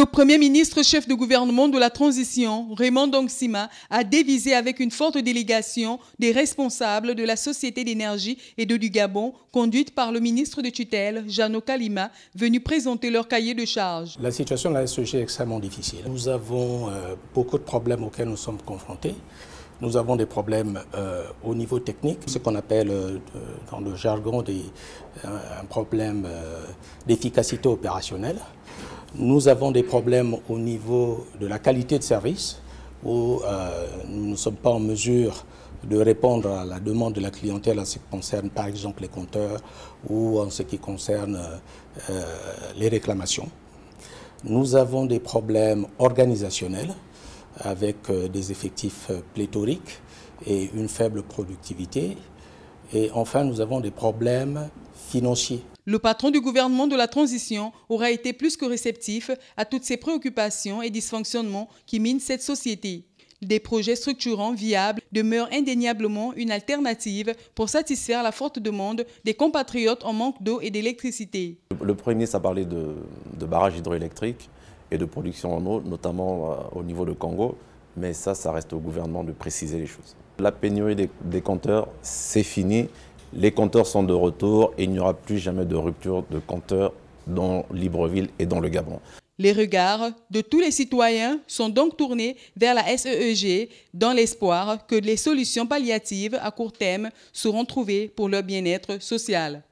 Le Premier ministre chef de gouvernement de la transition, Raymond Dongsima, a dévisé avec une forte délégation des responsables de la Société d'énergie et de du Gabon, conduite par le ministre de tutelle, Jeannot Kalima, venu présenter leur cahier de charge. La situation de la SEG est extrêmement difficile. Nous avons euh, beaucoup de problèmes auxquels nous sommes confrontés. Nous avons des problèmes euh, au niveau technique, ce qu'on appelle euh, dans le jargon des, un problème d'efficacité opérationnelle. Nous avons des problèmes au niveau de la qualité de service, où euh, nous ne sommes pas en mesure de répondre à la demande de la clientèle en ce qui concerne par exemple les compteurs ou en ce qui concerne euh, euh, les réclamations. Nous avons des problèmes organisationnels avec des effectifs pléthoriques et une faible productivité. Et enfin, nous avons des problèmes financiers. Le patron du gouvernement de la transition aura été plus que réceptif à toutes ces préoccupations et dysfonctionnements qui minent cette société. Des projets structurants viables demeurent indéniablement une alternative pour satisfaire la forte demande des compatriotes en manque d'eau et d'électricité. Le Premier ça parlait de, barrages hydroélectriques et de production en eau, notamment euh, au niveau de Congo, mais ça, ça reste au gouvernement de préciser les choses. La pénurie des compteurs, c'est fini les compteurs sont de retour et il n'y aura plus jamais de rupture de compteurs dans Libreville et dans le Gabon. Les regards de tous les citoyens sont donc tournés vers la SEEG dans l'espoir que les solutions palliatives à court terme seront trouvées pour leur bien-être social.